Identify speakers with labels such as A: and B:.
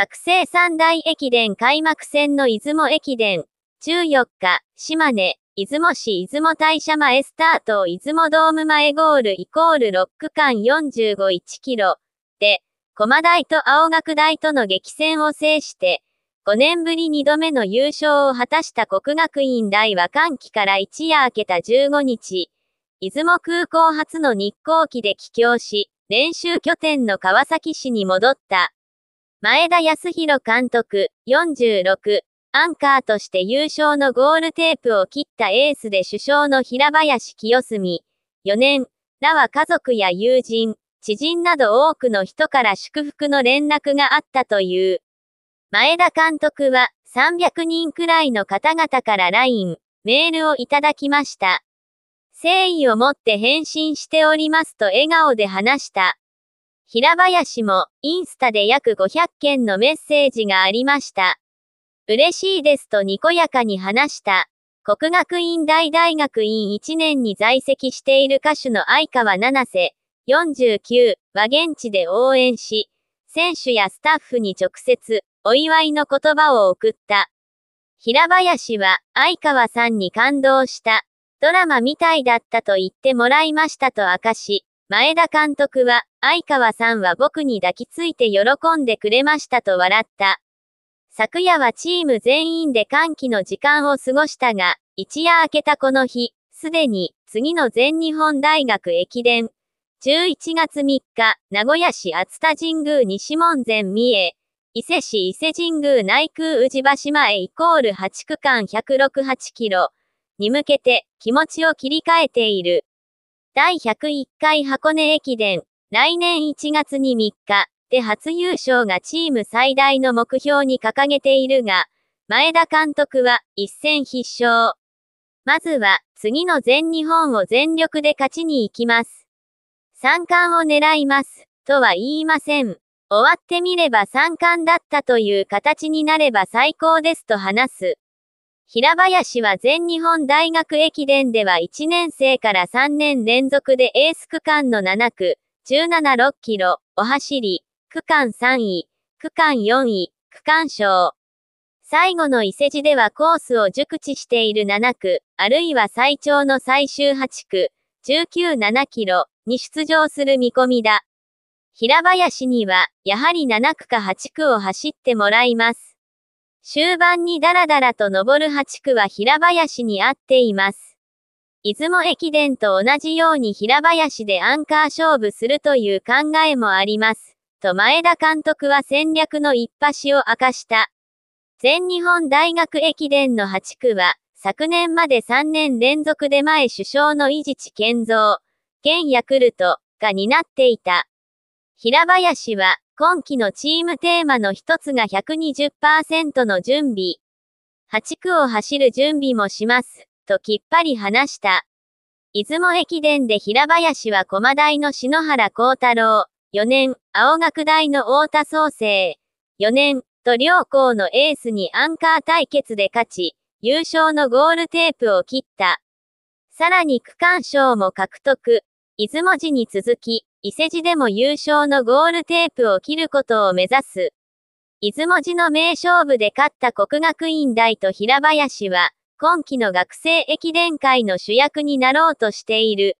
A: 学生三大駅伝開幕戦の出雲駅伝、14日、島根、出雲市出雲大社前スタート出雲ドーム前ゴールイコール6区間45.1キロで、駒台と青学台との激戦を制して、5年ぶり2度目の優勝を果たした国学院大和歓喜から一夜明けた15日、出雲空港発の日航機で帰郷し、練習拠点の川崎市に戻った。前田康弘監督、46、アンカーとして優勝のゴールテープを切ったエースで首相の平林清澄、4年、らは家族や友人、知人など多くの人から祝福の連絡があったという。前田監督は300人くらいの方々から LINE、メールをいただきました。誠意を持って返信しておりますと笑顔で話した。平林も、インスタで約500件のメッセージがありました。嬉しいですとにこやかに話した。国学院大大学院1年に在籍している歌手の相川七瀬、49は現地で応援し、選手やスタッフに直接、お祝いの言葉を送った。平林は、相川さんに感動した。ドラマみたいだったと言ってもらいましたと明かし、前田監督は、相川さんは僕に抱きついて喜んでくれましたと笑った。昨夜はチーム全員で歓喜の時間を過ごしたが、一夜明けたこの日、すでに、次の全日本大学駅伝、11月3日、名古屋市熱田神宮西門前三重、伊勢市伊勢神宮内宮宇治橋前イコール8区間168キロに向けて気持ちを切り替えている。第101回箱根駅伝、来年1月に3日で初優勝がチーム最大の目標に掲げているが、前田監督は一戦必勝。まずは、次の全日本を全力で勝ちに行きます。三冠を狙います、とは言いません。終わってみれば三冠だったという形になれば最高ですと話す。平林は全日本大学駅伝では1年生から3年連続でエース区間の7区、176キロ、お走り、区間3位、区間4位、区間賞。最後の伊勢路ではコースを熟知している7区、あるいは最長の最終8区、197キロに出場する見込みだ。平林には、やはり7区か8区を走ってもらいます。終盤にだらだらと登る8区は平林に合っています。出雲駅伝と同じように平林でアンカー勝負するという考えもあります。と前田監督は戦略の一端を明かした。全日本大学駅伝の8区は、昨年まで3年連続で前首相の伊地知健三、ヤクルトが担っていた。平林は、今季のチームテーマの一つが120%の準備。8区を走る準備もします、ときっぱり話した。出雲駅伝で平林は駒大の篠原幸太郎、4年、青学大の太田創生、4年、と両校のエースにアンカー対決で勝ち、優勝のゴールテープを切った。さらに区間賞も獲得。出雲寺に続き、伊勢路でも優勝のゴールテープを切ることを目指す。出雲寺の名勝負で勝った国学院大と平林は、今季の学生駅伝会の主役になろうとしている。